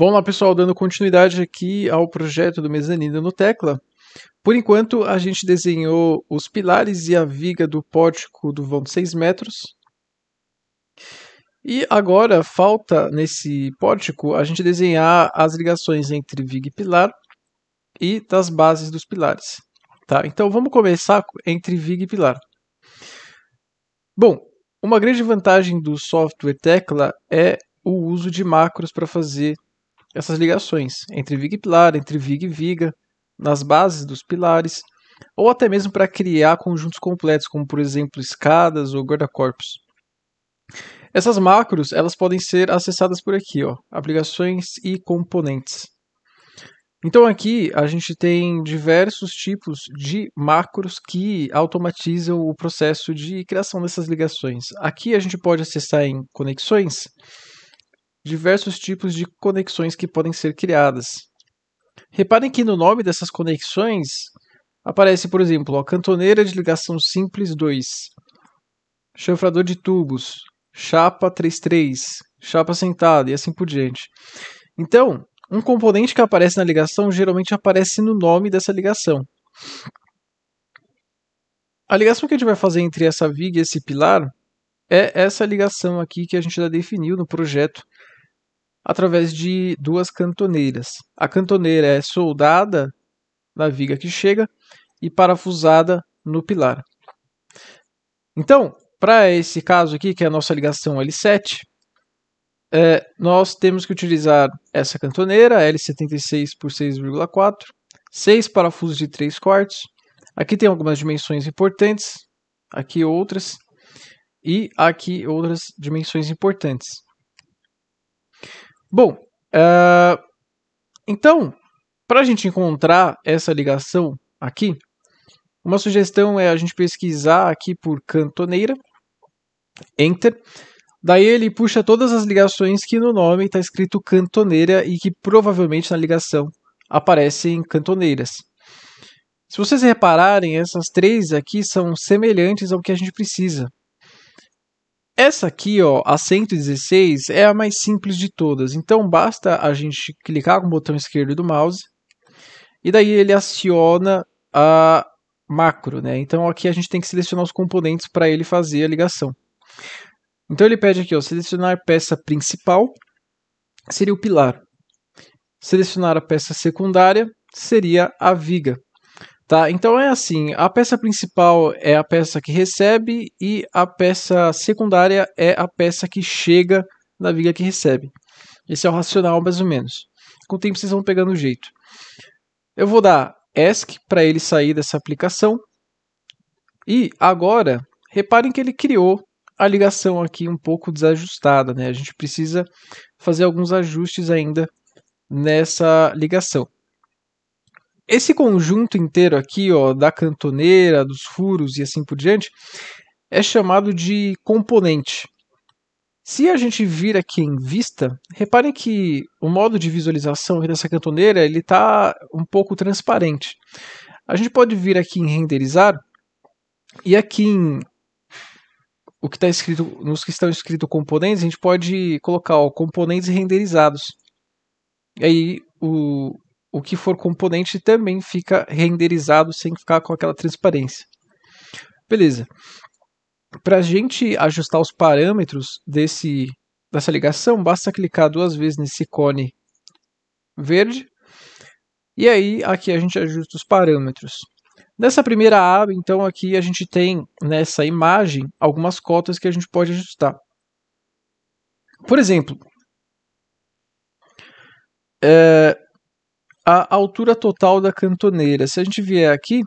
Vamos lá, pessoal, dando continuidade aqui ao projeto do mezanino no Tecla. Por enquanto, a gente desenhou os pilares e a viga do pórtico do vão de 6 metros. E agora falta nesse pórtico a gente desenhar as ligações entre viga e pilar e das bases dos pilares. Tá? Então vamos começar entre viga e pilar. Bom, uma grande vantagem do software Tecla é o uso de macros para fazer essas ligações entre viga e pilar, entre viga e viga, nas bases dos pilares, ou até mesmo para criar conjuntos completos, como por exemplo escadas ou guarda-corpos. Essas macros elas podem ser acessadas por aqui, ó, aplicações e componentes. Então aqui a gente tem diversos tipos de macros que automatizam o processo de criação dessas ligações. Aqui a gente pode acessar em conexões diversos tipos de conexões que podem ser criadas. Reparem que no nome dessas conexões aparece, por exemplo, a cantoneira de ligação simples 2, chanfrador de tubos, chapa 33, chapa sentada e assim por diante. Então, um componente que aparece na ligação geralmente aparece no nome dessa ligação. A ligação que a gente vai fazer entre essa viga e esse pilar é essa ligação aqui que a gente já definiu no projeto através de duas cantoneiras. A cantoneira é soldada na viga que chega e parafusada no pilar. Então, para esse caso aqui, que é a nossa ligação L7, é, nós temos que utilizar essa cantoneira, L76 por 6,4, 6 parafusos de 3 quartos. Aqui tem algumas dimensões importantes, aqui outras, e aqui outras dimensões importantes. Bom, uh, então, para a gente encontrar essa ligação aqui, uma sugestão é a gente pesquisar aqui por cantoneira, enter. Daí ele puxa todas as ligações que no nome está escrito cantoneira e que provavelmente na ligação aparecem cantoneiras. Se vocês repararem, essas três aqui são semelhantes ao que a gente precisa. Essa aqui, ó, a 116, é a mais simples de todas. Então basta a gente clicar com o botão esquerdo do mouse e daí ele aciona a macro, né? Então aqui a gente tem que selecionar os componentes para ele fazer a ligação. Então ele pede aqui, ó, selecionar peça principal seria o pilar. Selecionar a peça secundária seria a viga. Tá, então é assim, a peça principal é a peça que recebe e a peça secundária é a peça que chega na viga que recebe. Esse é o racional mais ou menos. Com o tempo vocês vão pegando o jeito. Eu vou dar ESC para ele sair dessa aplicação. E agora, reparem que ele criou a ligação aqui um pouco desajustada, né? A gente precisa fazer alguns ajustes ainda nessa ligação esse conjunto inteiro aqui, ó, da cantoneira, dos furos e assim por diante, é chamado de componente. Se a gente vir aqui em vista, reparem que o modo de visualização dessa cantoneira ele está um pouco transparente. A gente pode vir aqui em renderizar e aqui em o que está escrito nos que estão escritos componentes, a gente pode colocar ó, componentes renderizados. E aí o, o que for componente também fica renderizado sem ficar com aquela transparência. Beleza. Para a gente ajustar os parâmetros desse, dessa ligação, basta clicar duas vezes nesse cone verde. E aí, aqui a gente ajusta os parâmetros. Nessa primeira aba, então, aqui a gente tem nessa imagem algumas cotas que a gente pode ajustar. Por exemplo, eh, a altura total da cantoneira. Se a gente vier aqui,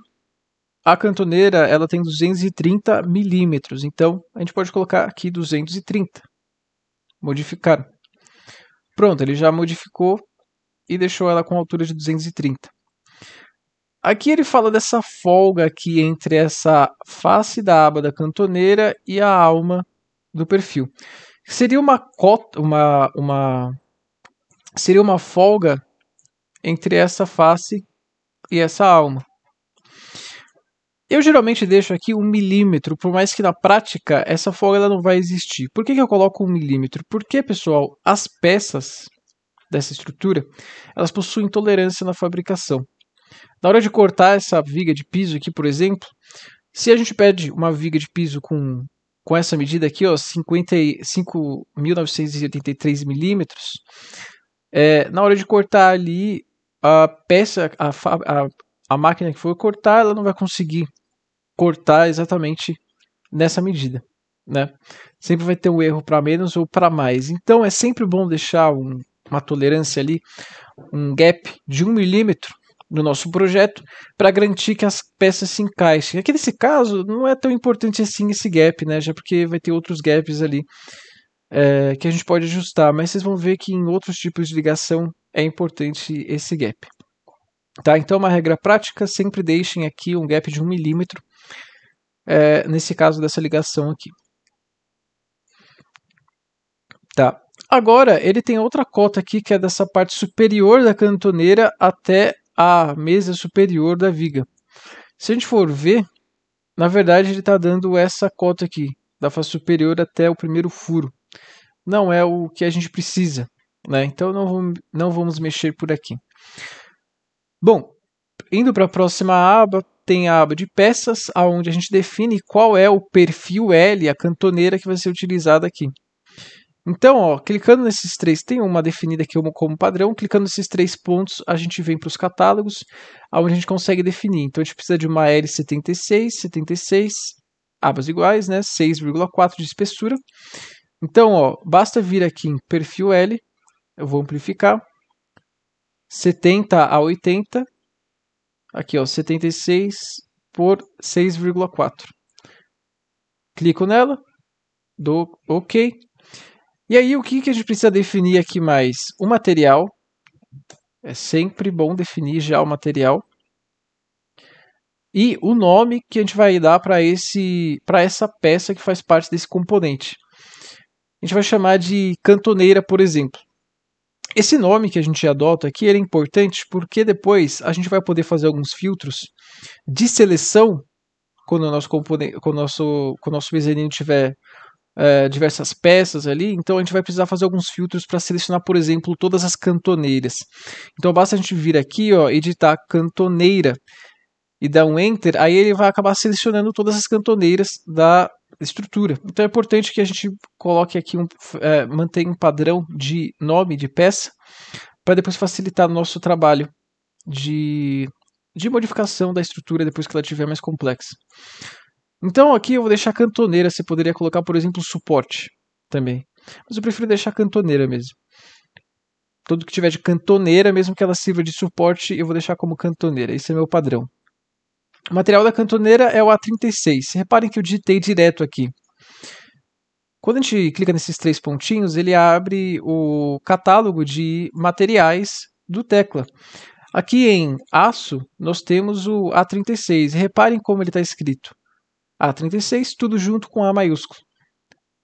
a cantoneira ela tem 230 milímetros, então a gente pode colocar aqui 230. Modificar. Pronto, ele já modificou e deixou ela com altura de 230. Aqui ele fala dessa folga aqui entre essa face da aba da cantoneira e a alma do perfil. Seria uma cota, uma, uma seria uma folga entre essa face e essa alma. Eu geralmente deixo aqui um milímetro, por mais que na prática essa folga ela não vai existir. Por que, que eu coloco um milímetro? Porque, pessoal, as peças dessa estrutura elas possuem tolerância na fabricação. Na hora de cortar essa viga de piso aqui, por exemplo, se a gente pede uma viga de piso com, com essa medida aqui, 55.983 milímetros, é, na hora de cortar ali a peça, a, a, a máquina que for cortar, ela não vai conseguir cortar exatamente nessa medida, né? Sempre vai ter um erro para menos ou para mais. Então é sempre bom deixar um, uma tolerância ali, um gap de um milímetro no nosso projeto para garantir que as peças se encaixem. Aqui nesse caso não é tão importante assim esse gap, né? Já porque vai ter outros gaps ali é, que a gente pode ajustar, mas vocês vão ver que em outros tipos de ligação é importante esse gap. Tá? Então, uma regra prática, sempre deixem aqui um gap de 1 milímetro, é, nesse caso dessa ligação aqui. Tá. Agora, ele tem outra cota aqui, que é dessa parte superior da cantoneira até a mesa superior da viga. Se a gente for ver, na verdade ele está dando essa cota aqui, da face superior até o primeiro furo. Não é o que a gente precisa. Né? Então não, vamos, não vamos mexer por aqui. Bom, indo para a próxima aba, tem a aba de peças, onde a gente define qual é o perfil L, a cantoneira que vai ser utilizada aqui. Então, ó, clicando nesses três, tem uma definida aqui como padrão, clicando nesses três pontos, a gente vem para os catálogos, onde a gente consegue definir. Então, a gente precisa de uma L76, 76, abas iguais, né, 6,4 de espessura. Então, ó, basta vir aqui em perfil L, eu vou amplificar. 70 a 80, aqui ó, 76 por 6,4. Clico nela, dou OK. E aí o que, que a gente precisa definir aqui mais? O material, é sempre bom definir já o material. E o nome que a gente vai dar para esse para essa peça que faz parte desse componente. A gente vai chamar de cantoneira, por exemplo. Esse nome que a gente adota aqui é importante porque depois a gente vai poder fazer alguns filtros de seleção quando o nosso, componente, quando o nosso, quando o nosso beseirinho tiver é, diversas peças ali, então a gente vai precisar fazer alguns filtros para selecionar, por exemplo, todas as cantoneiras. Então basta a gente vir aqui, ó, editar cantoneira e dar um enter, aí ele vai acabar selecionando todas as cantoneiras da estrutura. Então é importante que a gente coloque aqui um, é, mantenha um padrão de nome de peça para depois facilitar o nosso trabalho de, de modificação da estrutura depois que ela estiver mais complexa. Então aqui eu vou deixar cantoneira, você poderia colocar, por exemplo, suporte também. Mas eu prefiro deixar cantoneira mesmo. Tudo que tiver de cantoneira, mesmo que ela sirva de suporte, eu vou deixar como cantoneira. Esse é meu padrão. O material da cantoneira é o A36. Reparem que eu digitei direto aqui. Quando a gente clica nesses três pontinhos, ele abre o catálogo de materiais do Tecla. Aqui em aço, nós temos o A36. Reparem como ele está escrito. A36, tudo junto com A maiúsculo.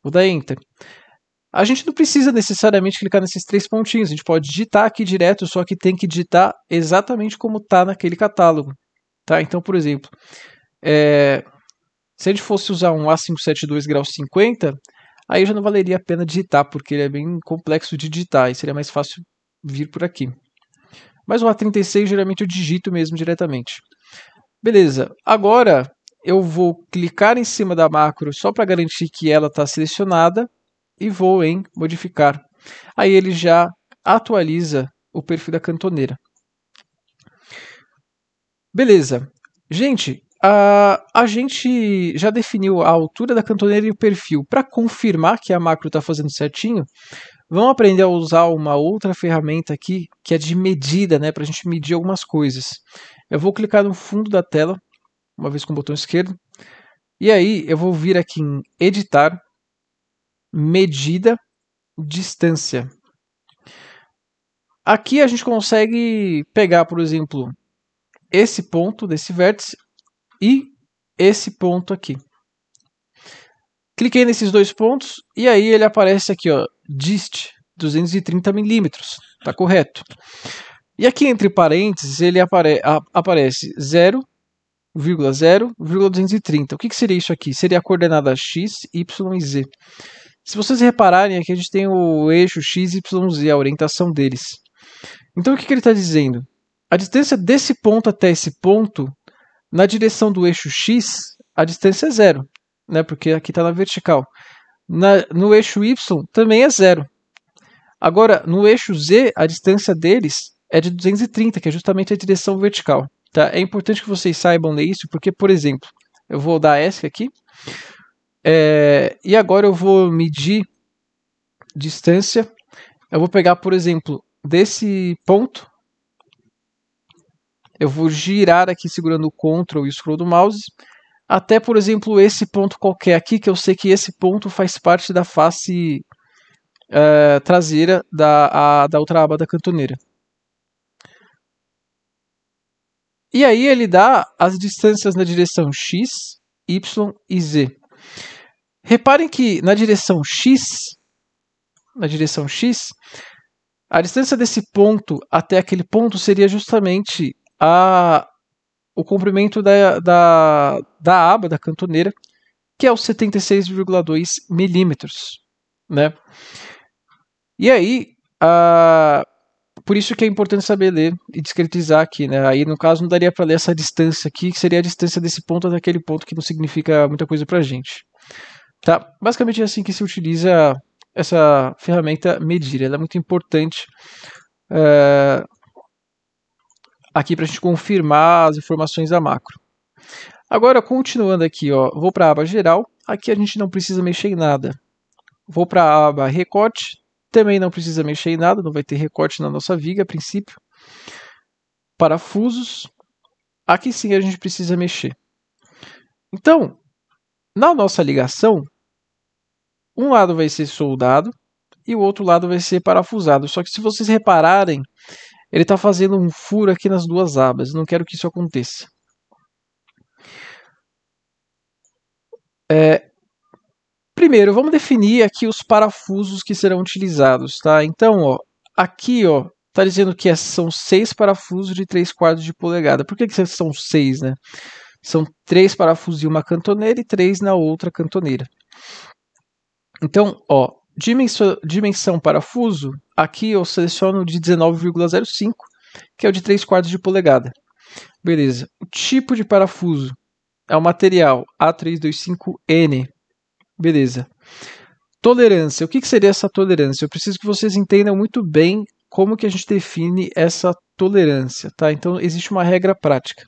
Vou dar Enter. A gente não precisa necessariamente clicar nesses três pontinhos, a gente pode digitar aqui direto, só que tem que digitar exatamente como está naquele catálogo. Tá? Então, por exemplo, é, se a gente fosse usar um A572 grau 50, aí já não valeria a pena digitar, porque ele é bem complexo de digitar e seria mais fácil vir por aqui. Mas o A36 geralmente eu digito mesmo diretamente. Beleza, agora eu vou clicar em cima da macro só para garantir que ela está selecionada e vou em modificar. Aí ele já atualiza o perfil da cantoneira. Beleza. Gente, a, a gente já definiu a altura da cantoneira e o perfil. Para confirmar que a macro está fazendo certinho, vamos aprender a usar uma outra ferramenta aqui, que é de medida, né, para a gente medir algumas coisas. Eu vou clicar no fundo da tela, uma vez com o botão esquerdo, e aí eu vou vir aqui em Editar, Medida, Distância. Aqui a gente consegue pegar, por exemplo, esse ponto desse vértice e esse ponto aqui. Cliquei nesses dois pontos e aí ele aparece aqui, ó, dist 230 milímetros, tá correto. E aqui entre parênteses ele apare a, aparece 0,0,230. O que, que seria isso aqui? Seria a coordenada x, y e z. Se vocês repararem aqui a gente tem o eixo x, y, z, a orientação deles. Então o que, que ele está dizendo? A distância desse ponto até esse ponto, na direção do eixo x, a distância é zero, né? porque aqui está na vertical. Na, no eixo y também é zero. Agora, no eixo z, a distância deles é de 230, que é justamente a direção vertical. Tá? É importante que vocês saibam ler isso, porque, por exemplo, eu vou dar ESC aqui, é, e agora eu vou medir distância. Eu vou pegar, por exemplo, desse ponto eu vou girar aqui segurando o Ctrl e o scroll do mouse, até, por exemplo, esse ponto qualquer aqui, que eu sei que esse ponto faz parte da face uh, traseira da, a, da outra aba da cantoneira. E aí ele dá as distâncias na direção x, y e z. Reparem que na direção x, na direção x, a distância desse ponto até aquele ponto seria justamente a, o comprimento da, da, da aba, da cantoneira, que é os 76,2 milímetros. Né? E aí, a, por isso que é importante saber ler e discretizar aqui, né? Aí no caso não daria para ler essa distância aqui, que seria a distância desse ponto até aquele ponto que não significa muita coisa para gente. Tá? Basicamente é assim que se utiliza essa ferramenta medir. Ela é muito importante eh, aqui para a gente confirmar as informações da macro. Agora, continuando aqui, ó, vou para a aba geral, aqui a gente não precisa mexer em nada. Vou para a aba recorte, também não precisa mexer em nada, não vai ter recorte na nossa viga a princípio. Parafusos, aqui sim a gente precisa mexer. Então, na nossa ligação, um lado vai ser soldado e o outro lado vai ser parafusado. Só que se vocês repararem, ele está fazendo um furo aqui nas duas abas. Não quero que isso aconteça. É, primeiro, vamos definir aqui os parafusos que serão utilizados, tá? Então, ó, aqui, ó, tá dizendo que é, são seis parafusos de 3 quartos de polegada. Por que, que são seis, né? São três parafusos em uma cantoneira e três na outra cantoneira. Então, ó, dimensão, dimensão parafuso, aqui eu seleciono de 19,05, que é o de 3 quartos de polegada. Beleza. O tipo de parafuso é o material A325N. Beleza. Tolerância. O que, que seria essa tolerância? Eu preciso que vocês entendam muito bem como que a gente define essa tolerância, tá? Então existe uma regra prática.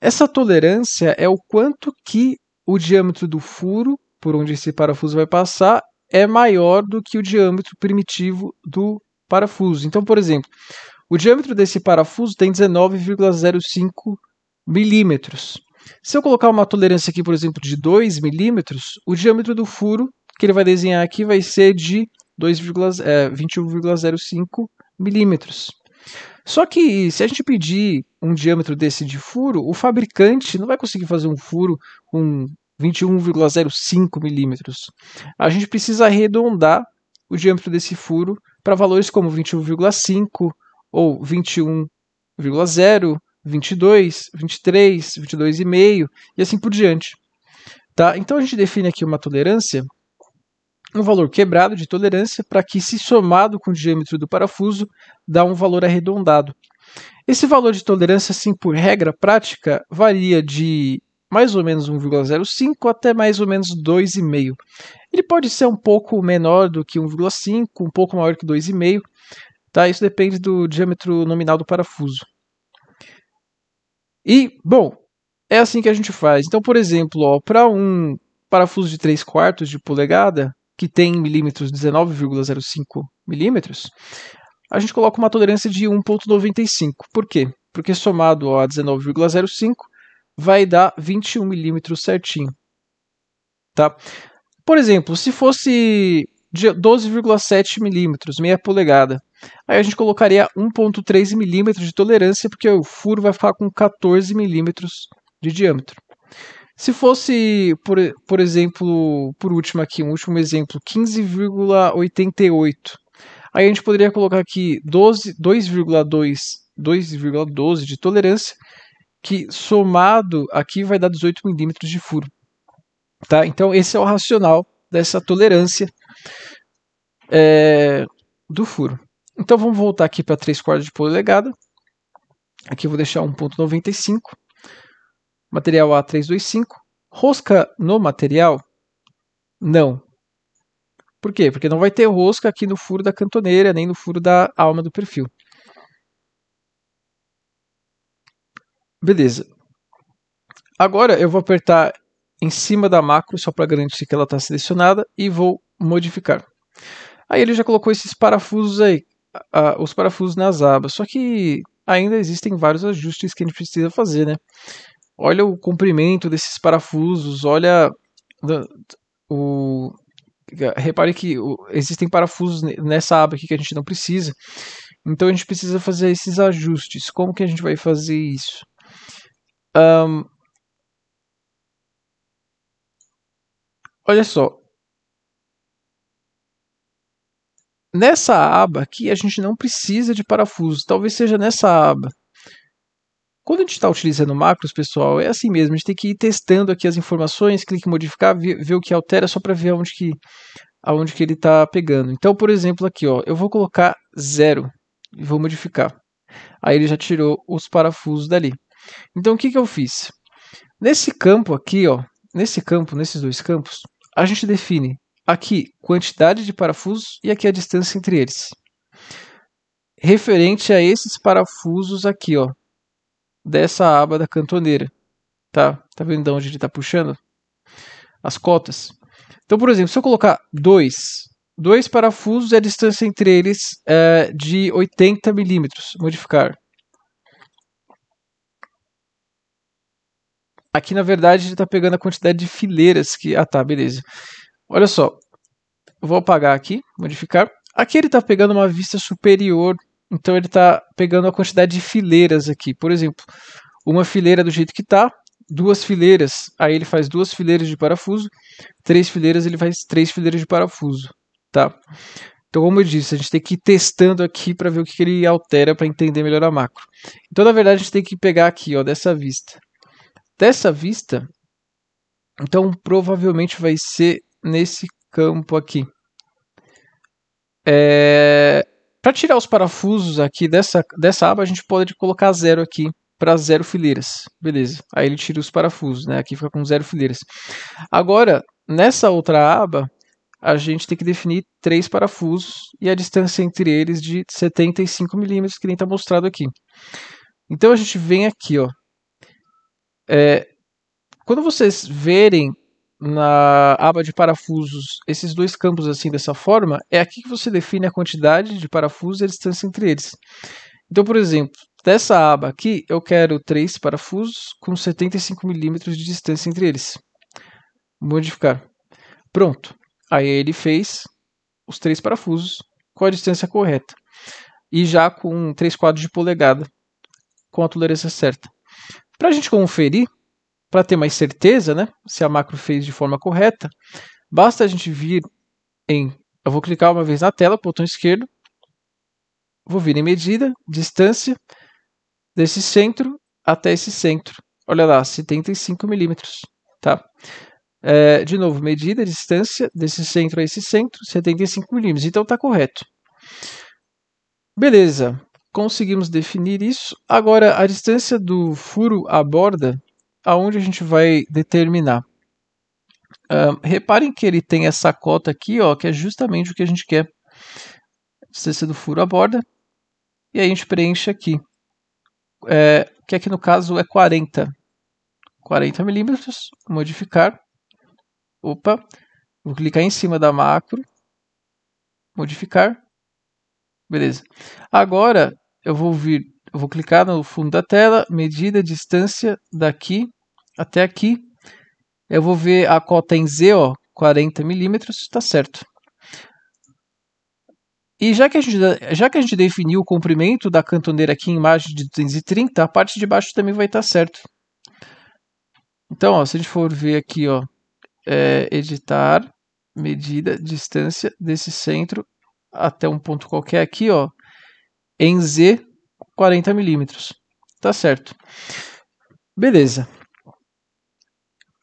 Essa tolerância é o quanto que o diâmetro do furo por onde esse parafuso vai passar é maior do que o diâmetro primitivo do parafuso. Então, por exemplo, o diâmetro desse parafuso tem 19,05 milímetros. Se eu colocar uma tolerância aqui, por exemplo, de 2 milímetros, o diâmetro do furo que ele vai desenhar aqui vai ser de 21,05 é, milímetros. Só que se a gente pedir um diâmetro desse de furo, o fabricante não vai conseguir fazer um furo com 21,05 milímetros. A gente precisa arredondar o diâmetro desse furo para valores como 21,5 ou 21,0, 22, 23, 22,5 e assim por diante. Tá? Então a gente define aqui uma tolerância, um valor quebrado de tolerância, para que, se somado com o diâmetro do parafuso, dá um valor arredondado. Esse valor de tolerância, assim, por regra prática, varia de mais ou menos 1,05 até mais ou menos 2,5. Ele pode ser um pouco menor do que 1,5, um pouco maior que 2,5, tá? Isso depende do diâmetro nominal do parafuso. E, bom, é assim que a gente faz. Então, por exemplo, para um parafuso de 3 quartos de polegada, que tem milímetros 19,05 milímetros, a gente coloca uma tolerância de 1,95. Por quê? Porque somado a 19,05 vai dar 21 milímetros certinho, tá? Por exemplo, se fosse 12,7 milímetros, meia polegada, aí a gente colocaria 1,3 milímetros de tolerância, porque o furo vai ficar com 14 milímetros de diâmetro. Se fosse, por, por exemplo, por último aqui, um último exemplo, 15,88, aí a gente poderia colocar aqui 2,2 2,12 de tolerância que somado aqui vai dar 18 milímetros de furo. Tá? Então esse é o racional dessa tolerância é, do furo. Então vamos voltar aqui para 3 quartos de polegada. Aqui eu vou deixar 1.95. Material A325. Rosca no material? Não. Por quê? Porque não vai ter rosca aqui no furo da cantoneira, nem no furo da alma do perfil. Beleza. Agora eu vou apertar em cima da macro só para garantir que ela está selecionada e vou modificar. Aí ele já colocou esses parafusos aí, os parafusos nas abas. Só que ainda existem vários ajustes que a gente precisa fazer, né? Olha o comprimento desses parafusos, olha o repare que existem parafusos nessa aba aqui que a gente não precisa. Então a gente precisa fazer esses ajustes. Como que a gente vai fazer isso? Um, olha só. Nessa aba aqui, a gente não precisa de parafusos. Talvez seja nessa aba. Quando a gente está utilizando macros, pessoal, é assim mesmo. A gente tem que ir testando aqui as informações, clique em modificar, ver, ver o que altera, só para ver aonde que, aonde que ele está pegando. Então, por exemplo, aqui, ó, eu vou colocar zero e vou modificar. Aí ele já tirou os parafusos dali. Então o que, que eu fiz? Nesse campo aqui, ó, nesse campo, nesses dois campos, a gente define aqui quantidade de parafusos e aqui a distância entre eles. Referente a esses parafusos aqui, ó, dessa aba da cantoneira, tá? Tá vendo de onde ele está puxando? As cotas. Então, por exemplo, se eu colocar dois, dois parafusos e a distância entre eles é de 80 milímetros, modificar. Aqui, na verdade, ele está pegando a quantidade de fileiras que... Ah, tá, beleza. Olha só. Vou apagar aqui, modificar. Aqui ele está pegando uma vista superior, então ele está pegando a quantidade de fileiras aqui. Por exemplo, uma fileira do jeito que está, duas fileiras, aí ele faz duas fileiras de parafuso, três fileiras, ele faz três fileiras de parafuso, tá? Então, como eu disse, a gente tem que ir testando aqui para ver o que, que ele altera para entender melhor a macro. Então, na verdade, a gente tem que pegar aqui, ó, dessa vista. Dessa vista, então provavelmente vai ser nesse campo aqui. É... Para tirar os parafusos aqui dessa, dessa aba, a gente pode colocar zero aqui para zero fileiras. Beleza. Aí ele tira os parafusos, né? Aqui fica com zero fileiras. Agora, nessa outra aba, a gente tem que definir três parafusos e a distância entre eles de 75 milímetros, que nem está mostrado aqui. Então a gente vem aqui, ó, é, quando vocês verem na aba de parafusos esses dois campos assim dessa forma, é aqui que você define a quantidade de parafusos e a distância entre eles. Então, por exemplo, dessa aba aqui, eu quero três parafusos com 75 milímetros de distância entre eles. Modificar. Pronto. Aí ele fez os três parafusos com a distância correta. E já com três quadros de polegada, com a tolerância certa. Para a gente conferir, para ter mais certeza né, se a macro fez de forma correta, basta a gente vir em. Eu vou clicar uma vez na tela, botão esquerdo, vou vir em medida, distância, desse centro até esse centro. Olha lá, 75 milímetros. Tá? É, de novo, medida, distância desse centro a esse centro, 75 milímetros. Então está correto. Beleza conseguimos definir isso. Agora, a distância do furo à borda, aonde a gente vai determinar? reparem que ele tem essa cota aqui, ó, que é justamente o que a gente quer. Distância do furo à borda. E aí a gente preenche aqui. É, que aqui no caso é 40. 40 milímetros. Modificar. Opa. Vou clicar em cima da macro. Modificar. Beleza. Agora, eu vou vir, eu vou clicar no fundo da tela, medida distância daqui até aqui. Eu vou ver a cota em Z, ó, 40 milímetros, está certo. E já que, a gente, já que a gente definiu o comprimento da cantoneira aqui em imagem de 230, a parte de baixo também vai estar tá certo. Então, ó, se a gente for ver aqui, ó, é, editar, medida, distância desse centro até um ponto qualquer aqui, ó, em Z 40 milímetros. Tá certo. Beleza.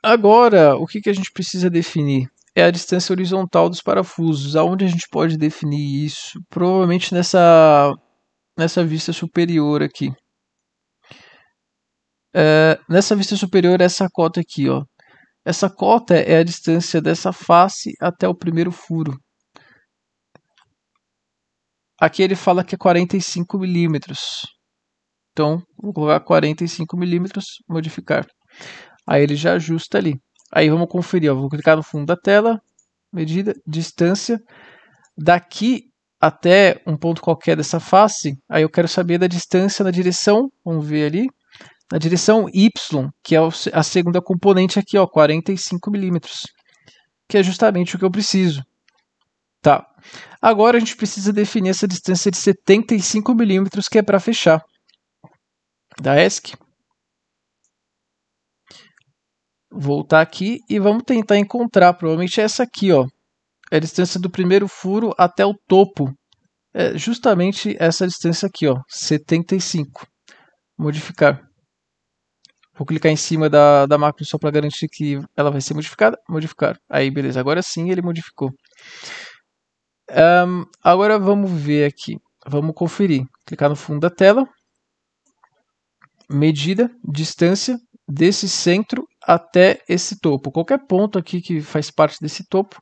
Agora, o que, que a gente precisa definir? É a distância horizontal dos parafusos. Aonde a gente pode definir isso? Provavelmente nessa, nessa vista superior aqui. É, nessa vista superior, essa cota aqui, ó. Essa cota é a distância dessa face até o primeiro furo. Aqui ele fala que é 45 milímetros. Então, vou colocar 45 milímetros, modificar. Aí ele já ajusta ali. Aí vamos conferir, ó. vou clicar no fundo da tela, medida, distância. Daqui até um ponto qualquer dessa face, aí eu quero saber da distância na direção, vamos ver ali, na direção Y, que é a segunda componente aqui, ó, 45 milímetros, que é justamente o que eu preciso. Tá. Agora a gente precisa definir essa distância de 75 milímetros que é para fechar. Da ESC. Voltar aqui e vamos tentar encontrar, provavelmente é essa aqui, ó. É a distância do primeiro furo até o topo. É justamente essa distância aqui, ó, 75. Modificar. Vou clicar em cima da, da macro só para garantir que ela vai ser modificada. Modificar. Aí, beleza. Agora sim ele modificou. Um, agora vamos ver aqui. Vamos conferir. Clicar no fundo da tela. Medida, distância desse centro até esse topo. Qualquer ponto aqui que faz parte desse topo.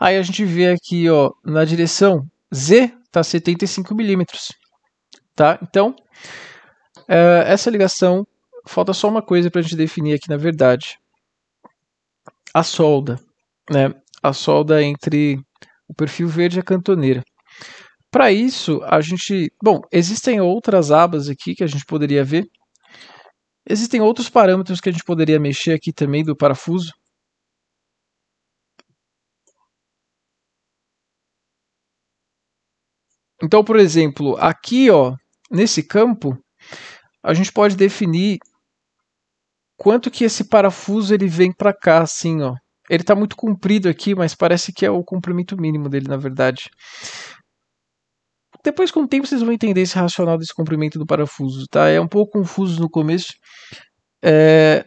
Aí a gente vê aqui, ó, na direção Z está 75 milímetros. Tá? Então, eh, essa ligação, falta só uma coisa para a gente definir aqui, na verdade. A solda, né? A solda entre o perfil verde é cantoneira. Para isso, a gente. Bom, existem outras abas aqui que a gente poderia ver. Existem outros parâmetros que a gente poderia mexer aqui também do parafuso. Então, por exemplo, aqui, ó, nesse campo, a gente pode definir quanto que esse parafuso ele vem para cá, assim, ó. Ele está muito comprido aqui, mas parece que é o comprimento mínimo dele, na verdade. Depois, com o tempo, vocês vão entender esse racional desse comprimento do parafuso, tá? É um pouco confuso no começo. É...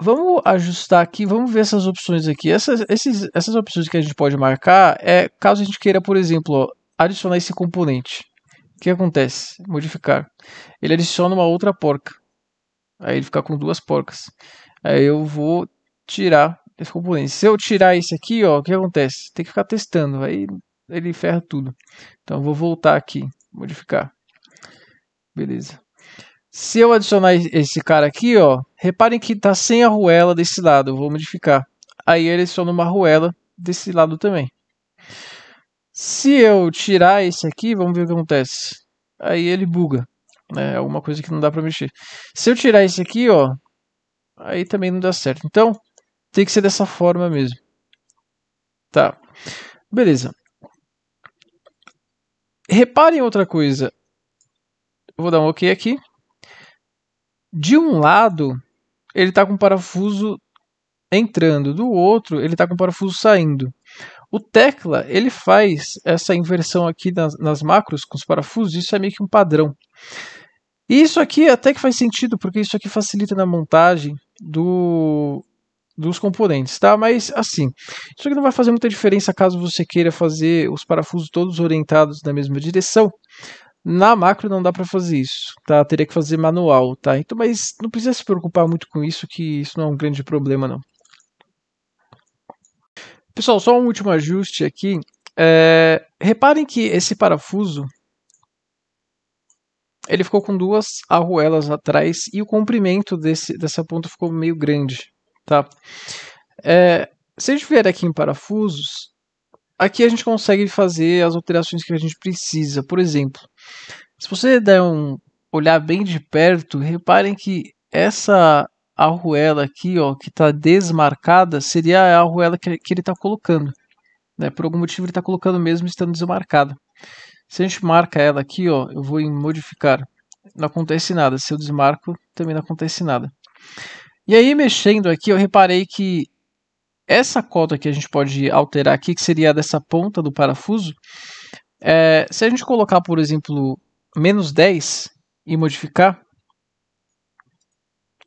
Vamos ajustar aqui, vamos ver essas opções aqui. Essas, esses, essas opções que a gente pode marcar é caso a gente queira, por exemplo, ó, adicionar esse componente. O que acontece? Modificar. Ele adiciona uma outra porca. Aí ele fica com duas porcas. Aí eu vou tirar ele ficou Se eu tirar esse aqui, ó, o que acontece? Tem que ficar testando, aí ele ferra tudo. Então vou voltar aqui, modificar. Beleza. Se eu adicionar esse cara aqui, ó, reparem que tá sem a arruela desse lado, eu vou modificar. Aí ele adiciona uma arruela desse lado também. Se eu tirar esse aqui, vamos ver o que acontece. Aí ele buga, né, É Alguma coisa que não dá para mexer. Se eu tirar esse aqui, ó, aí também não dá certo. Então, tem que ser dessa forma mesmo. Tá. Beleza. Reparem outra coisa. Vou dar um OK aqui. De um lado, ele está com o parafuso entrando, do outro, ele está com o parafuso saindo. O tecla ele faz essa inversão aqui nas, nas, macros com os parafusos, isso é meio que um padrão. E isso aqui até que faz sentido, porque isso aqui facilita na montagem do, dos componentes, tá? Mas assim, isso aqui não vai fazer muita diferença caso você queira fazer os parafusos todos orientados na mesma direção. Na macro não dá para fazer isso, tá? Teria que fazer manual, tá? Então, mas não precisa se preocupar muito com isso, que isso não é um grande problema, não. Pessoal, só um último ajuste aqui. É... Reparem que esse parafuso ele ficou com duas arruelas atrás e o comprimento desse, dessa ponta ficou meio grande tá? É, se a gente vier aqui em parafusos, aqui a gente consegue fazer as alterações que a gente precisa. Por exemplo, se você der um olhar bem de perto, reparem que essa arruela aqui, ó, que está desmarcada, seria a arruela que, que ele está colocando. Né? Por algum motivo ele está colocando mesmo estando desmarcada. Se a gente marca ela aqui, ó, eu vou em modificar. Não acontece nada. Se eu desmarco, também não acontece nada. E aí, mexendo aqui, eu reparei que essa cota que a gente pode alterar aqui, que seria a dessa ponta do parafuso, é, se a gente colocar, por exemplo, menos 10 e modificar,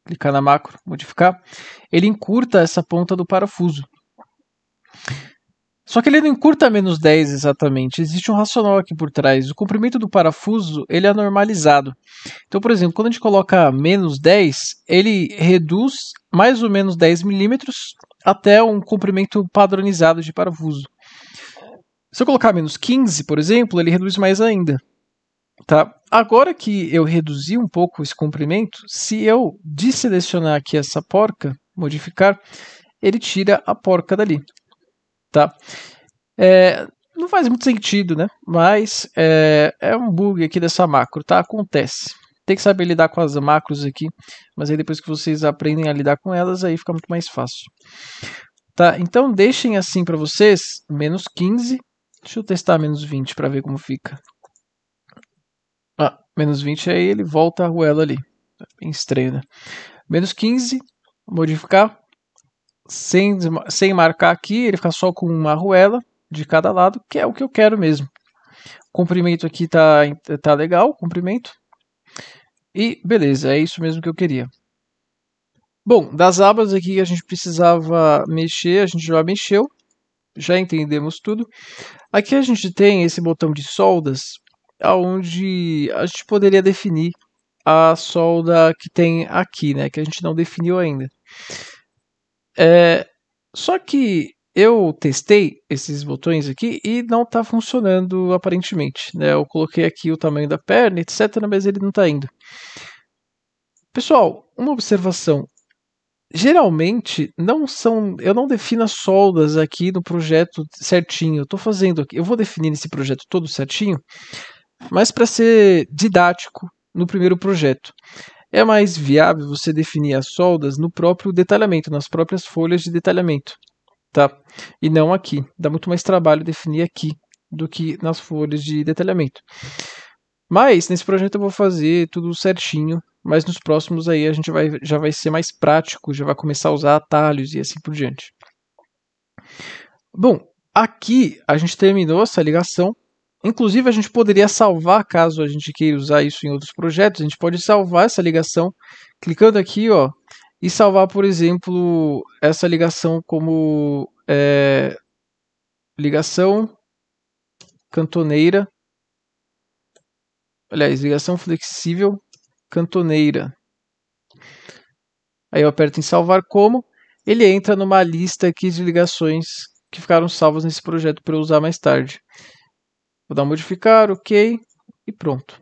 clicar na macro, modificar, ele encurta essa ponta do parafuso. Só que ele não encurta menos 10 exatamente. Existe um racional aqui por trás. O comprimento do parafuso ele é normalizado. Então, por exemplo, quando a gente coloca menos 10, ele reduz mais ou menos 10 milímetros até um comprimento padronizado de parafuso. Se eu colocar menos 15, por exemplo, ele reduz mais ainda. Tá? Agora que eu reduzi um pouco esse comprimento, se eu desselecionar aqui essa porca, modificar, ele tira a porca dali tá? É, não faz muito sentido, né? Mas é, é, um bug aqui dessa macro, tá? Acontece. Tem que saber lidar com as macros aqui, mas aí depois que vocês aprendem a lidar com elas, aí fica muito mais fácil. Tá? Então deixem assim para vocês, menos 15. Deixa eu testar menos 20 para ver como fica. Ah, menos 20 aí ele volta a arruela ali. Tá bem estranho, né? Menos 15, modificar, sem, sem marcar aqui, ele fica só com uma arruela de cada lado, que é o que eu quero mesmo. O comprimento aqui tá, tá legal, comprimento. E beleza, é isso mesmo que eu queria. Bom, das abas aqui que a gente precisava mexer, a gente já mexeu, já entendemos tudo. Aqui a gente tem esse botão de soldas, aonde a gente poderia definir a solda que tem aqui, né, que a gente não definiu ainda. É, só que eu testei esses botões aqui e não está funcionando aparentemente. Né? Eu coloquei aqui o tamanho da perna, etc., mas ele não está indo. Pessoal, uma observação. Geralmente não são, eu não defino as soldas aqui no projeto certinho. Estou fazendo aqui, eu vou definir esse projeto todo certinho, mas para ser didático no primeiro projeto é mais viável você definir as soldas no próprio detalhamento, nas próprias folhas de detalhamento, tá? E não aqui. Dá muito mais trabalho definir aqui do que nas folhas de detalhamento. Mas nesse projeto eu vou fazer tudo certinho, mas nos próximos aí a gente vai, já vai ser mais prático, já vai começar a usar atalhos e assim por diante. Bom, aqui a gente terminou essa ligação, Inclusive, a gente poderia salvar, caso a gente queira usar isso em outros projetos, a gente pode salvar essa ligação clicando aqui, ó, e salvar, por exemplo, essa ligação como é, ligação cantoneira. Aliás, ligação flexível cantoneira. Aí eu aperto em salvar como, ele entra numa lista aqui de ligações que ficaram salvas nesse projeto para eu usar mais tarde. Vou dar um modificar, ok, e pronto.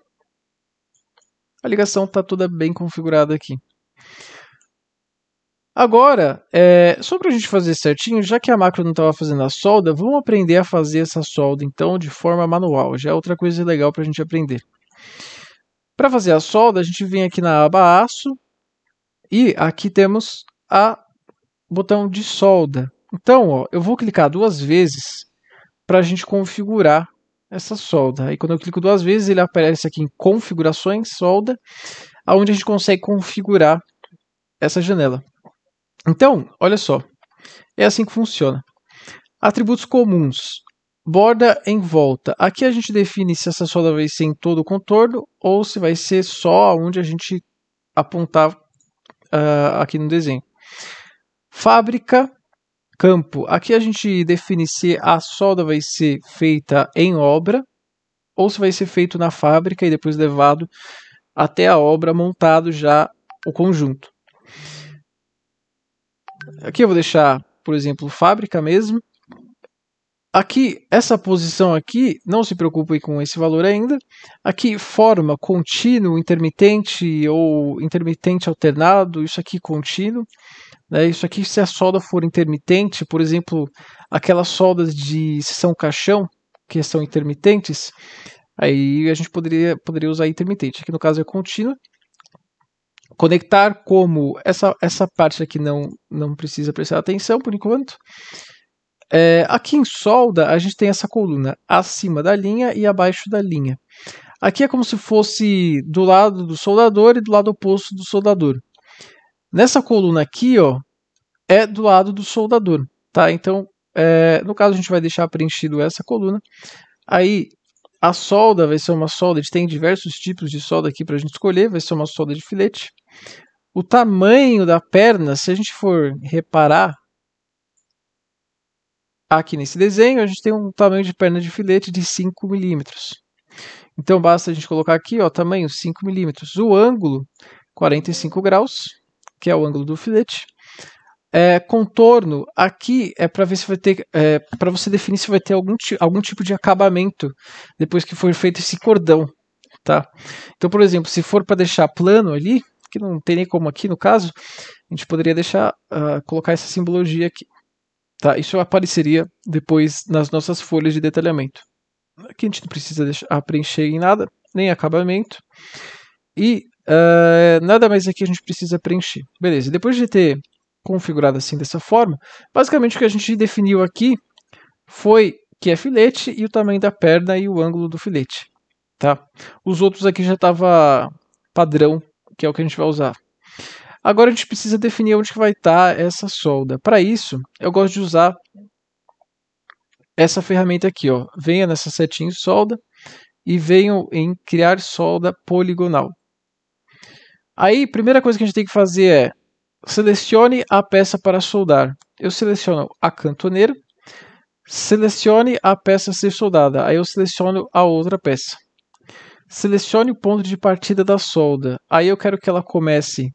A ligação está toda bem configurada aqui. Agora, é, só para a gente fazer certinho, já que a macro não estava fazendo a solda, vamos aprender a fazer essa solda então de forma manual. Já é outra coisa legal para a gente aprender. Para fazer a solda, a gente vem aqui na aba aço e aqui temos o botão de solda. Então, ó, eu vou clicar duas vezes para a gente configurar essa solda. Aí quando eu clico duas vezes, ele aparece aqui em configurações, solda, aonde a gente consegue configurar essa janela. Então, olha só, é assim que funciona. Atributos comuns, borda em volta. Aqui a gente define se essa solda vai ser em todo o contorno ou se vai ser só onde a gente apontar uh, aqui no desenho. Fábrica, Campo, aqui a gente define se a solda vai ser feita em obra ou se vai ser feito na fábrica e depois levado até a obra montado já o conjunto. Aqui eu vou deixar, por exemplo, fábrica mesmo. Aqui, essa posição aqui, não se preocupe com esse valor ainda. Aqui, forma, contínuo, intermitente ou intermitente alternado, isso aqui contínuo. Né? Isso aqui, se a é solda for intermitente, por exemplo, aquelas soldas de sessão caixão, que são intermitentes, aí a gente poderia, poderia usar intermitente. Aqui no caso é contínua. Conectar como essa, essa parte aqui não, não precisa prestar atenção por enquanto. É, aqui em solda, a gente tem essa coluna acima da linha e abaixo da linha. Aqui é como se fosse do lado do soldador e do lado oposto do soldador. Nessa coluna aqui, ó, é do lado do soldador, tá? Então, é, no caso, a gente vai deixar preenchido essa coluna. Aí, a solda vai ser uma solda, a gente tem diversos tipos de solda aqui para a gente escolher, vai ser uma solda de filete. O tamanho da perna, se a gente for reparar aqui nesse desenho, a gente tem um tamanho de perna de filete de 5 milímetros. Então basta a gente colocar aqui, ó, tamanho 5 milímetros. O ângulo, 45 graus que é o ângulo do filete. É, contorno, aqui é para ver se vai ter, é, para você definir se vai ter algum, algum tipo de acabamento depois que for feito esse cordão, tá? Então, por exemplo, se for para deixar plano ali, que não tem nem como aqui no caso, a gente poderia deixar, uh, colocar essa simbologia aqui, tá? Isso apareceria depois nas nossas folhas de detalhamento. Aqui a gente não precisa deixar, ah, preencher em nada, nem acabamento. E Uh, nada mais aqui é a gente precisa preencher. Beleza, depois de ter configurado assim dessa forma, basicamente o que a gente definiu aqui foi que é filete e o tamanho da perna e o ângulo do filete. Tá? Os outros aqui já estava padrão, que é o que a gente vai usar. Agora a gente precisa definir onde que vai estar tá essa solda. Para isso, eu gosto de usar essa ferramenta aqui. Ó. Venha nessa setinha solda e venha em criar solda poligonal. Aí, primeira coisa que a gente tem que fazer é selecione a peça para soldar. Eu seleciono a cantoneira, selecione a peça a ser soldada. Aí eu seleciono a outra peça. Selecione o ponto de partida da solda. Aí eu quero que ela comece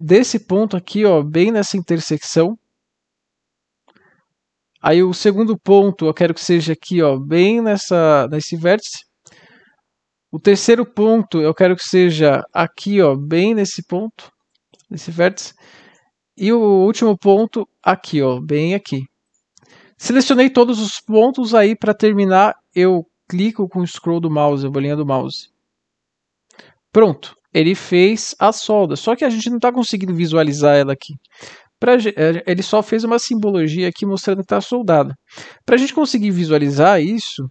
desse ponto aqui, ó, bem nessa intersecção. Aí o segundo ponto eu quero que seja aqui, ó, bem nessa, nesse vértice. O terceiro ponto, eu quero que seja aqui, ó, bem nesse ponto, nesse vértice. E o último ponto aqui, ó, bem aqui. Selecionei todos os pontos aí para terminar, eu clico com o scroll do mouse, a bolinha do mouse. Pronto, ele fez a solda, só que a gente não está conseguindo visualizar ela aqui. Pra, eh, ele só fez uma simbologia aqui mostrando que está soldada. Para a gente conseguir visualizar isso,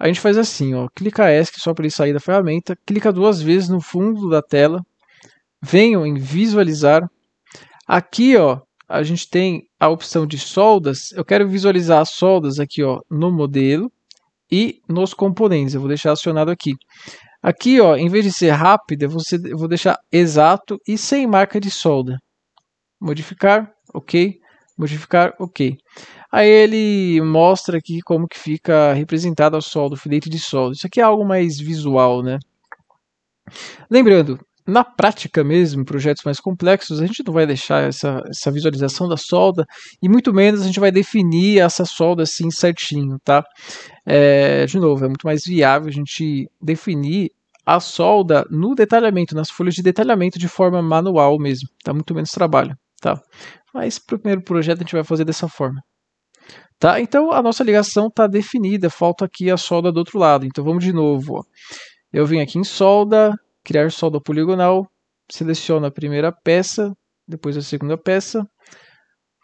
a gente faz assim, ó, clica ESC só para ele sair da ferramenta, clica duas vezes no fundo da tela, venham em visualizar, aqui ó, a gente tem a opção de soldas, eu quero visualizar as soldas aqui ó, no modelo e nos componentes, eu vou deixar acionado aqui. Aqui, ó, em vez de ser rápido, eu vou, ser, eu vou deixar exato e sem marca de solda. Modificar, ok. Modificar, ok. Aí ele mostra aqui como que fica representado o sol o filete de solda. Isso aqui é algo mais visual, né? Lembrando, na prática mesmo, projetos mais complexos, a gente não vai deixar essa, essa visualização da solda e muito menos a gente vai definir essa solda assim certinho, tá? É, de novo, é muito mais viável a gente definir a solda no detalhamento, nas folhas de detalhamento de forma manual mesmo, dá tá? muito menos trabalho, tá? Mas para o primeiro projeto a gente vai fazer dessa forma. Tá? Então a nossa ligação está definida, falta aqui a solda do outro lado. Então vamos de novo. Ó. Eu venho aqui em solda, criar solda poligonal, seleciono a primeira peça, depois a segunda peça.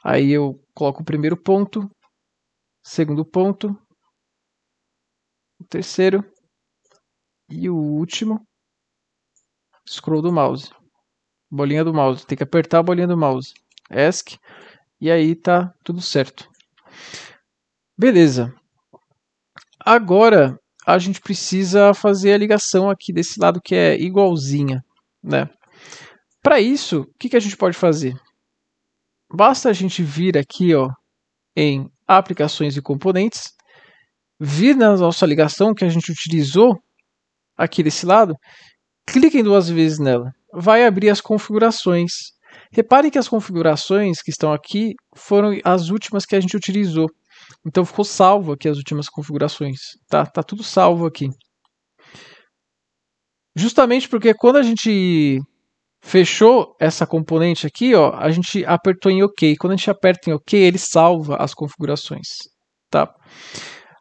Aí eu coloco o primeiro ponto, segundo ponto, o terceiro e o último. Scroll do mouse. Bolinha do mouse. Tem que apertar a bolinha do mouse. ESC. E aí tá tudo certo. Beleza. Agora a gente precisa fazer a ligação aqui desse lado que é igualzinha, né? Para isso, o que, que a gente pode fazer? Basta a gente vir aqui ó, em aplicações e componentes, vir na nossa ligação que a gente utilizou aqui desse lado, cliquem duas vezes nela. Vai abrir as configurações. Reparem que as configurações que estão aqui foram as últimas que a gente utilizou. Então ficou salvo aqui as últimas configurações, tá? Tá tudo salvo aqui. Justamente porque quando a gente fechou essa componente aqui, ó, a gente apertou em OK. Quando a gente aperta em OK, ele salva as configurações, tá?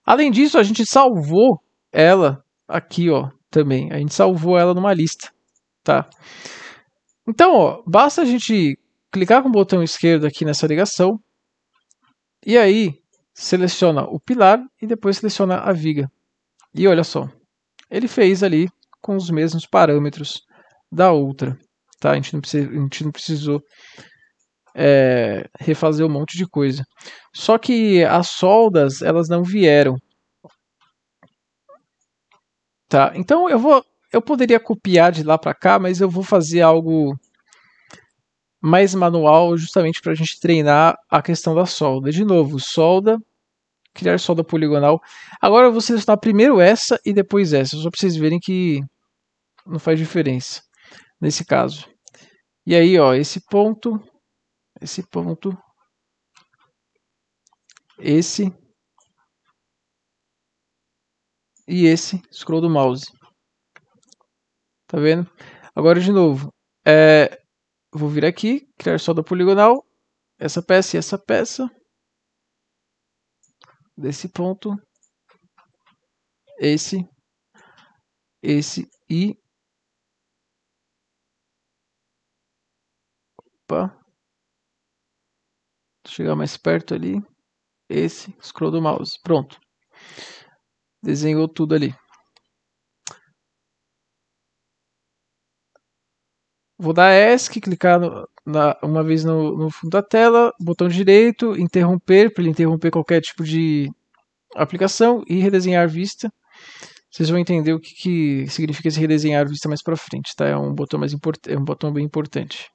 Além disso, a gente salvou ela aqui, ó, também. A gente salvou ela numa lista, tá? Então, ó, basta a gente clicar com o botão esquerdo aqui nessa ligação e aí seleciona o pilar e depois seleciona a viga. E olha só, ele fez ali com os mesmos parâmetros da outra. Tá? A, gente não precisa, a gente não precisou é, refazer um monte de coisa. Só que as soldas elas não vieram. Tá? Então eu vou, eu poderia copiar de lá para cá, mas eu vou fazer algo mais manual justamente para a gente treinar a questão da solda. De novo, solda, criar solda poligonal. Agora eu vou selecionar primeiro essa e depois essa, só para vocês verem que não faz diferença nesse caso. E aí, ó, esse ponto, esse ponto, esse e esse scroll do mouse. Tá vendo? Agora de novo, é, vou vir aqui, criar solda poligonal, essa peça e essa peça, desse ponto, esse, esse e... Opa. Chegar mais perto ali. Esse, scroll do mouse. Pronto. Desenhou tudo ali. Vou dar ESC, clicar no, na, uma vez no, no, fundo da tela, botão direito, interromper, para ele interromper qualquer tipo de aplicação e redesenhar vista. Vocês vão entender o que, que significa esse redesenhar vista mais para frente, tá? É um botão mais importante, é um botão bem importante.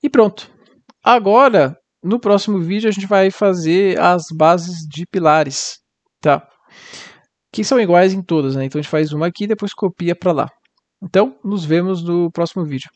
E pronto. Agora, no próximo vídeo a gente vai fazer as bases de pilares, tá? Que são iguais em todas, né? Então a gente faz uma aqui e depois copia para lá. Então, nos vemos no próximo vídeo.